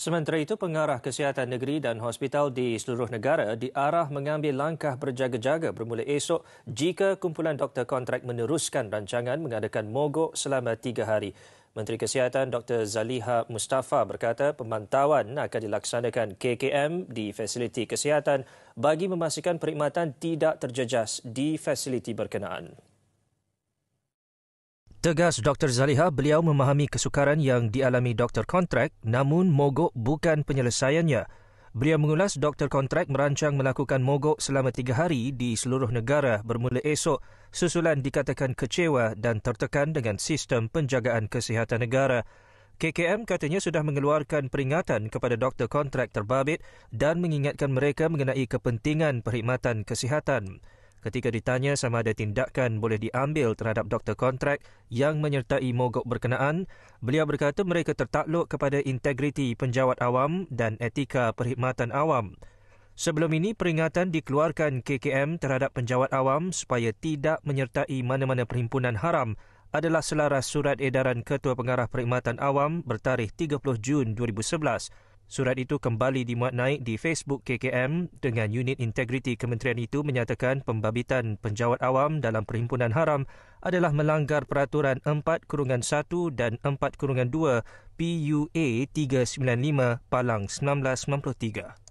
Sementara itu, pengarah kesihatan negeri dan hospital di seluruh negara diarah mengambil langkah berjaga-jaga bermula esok jika kumpulan doktor kontrak meneruskan rancangan mengadakan mogok selama tiga hari. Menteri Kesihatan Dr. Zaliha Mustafa berkata pemantauan akan dilaksanakan KKM di fasiliti kesihatan bagi memastikan perkhidmatan tidak terjejas di fasiliti berkenaan. Tegas Dr. Zaliha, beliau memahami kesukaran yang dialami Dr. Kontrak namun mogok bukan penyelesaiannya. Beliau mengulas Dr. Kontrak merancang melakukan mogok selama tiga hari di seluruh negara bermula esok susulan dikatakan kecewa dan tertekan dengan sistem penjagaan kesihatan negara. KKM katanya sudah mengeluarkan peringatan kepada doktor kontrak terbabit dan mengingatkan mereka mengenai kepentingan perkhidmatan kesihatan ketika ditanya sama ada tindakan boleh diambil terhadap doktor kontrak yang menyertai mogok berkenaan, beliau berkata mereka tertakluk kepada integriti penjawat awam dan etika perkhidmatan awam. Sebelum ini, peringatan dikeluarkan KKM terhadap penjawat awam supaya tidak menyertai mana-mana perhimpunan haram adalah selaras surat edaran Ketua Pengarah Perkhidmatan Awam bertarikh 30 Jun 2011. Surat itu kembali dimuat naik di Facebook KKM dengan unit integriti kementerian itu menyatakan pembabitan penjawat awam dalam perhimpunan haram adalah melanggar peraturan 4-1 dan 4-2 PUA 395 Palang 1993.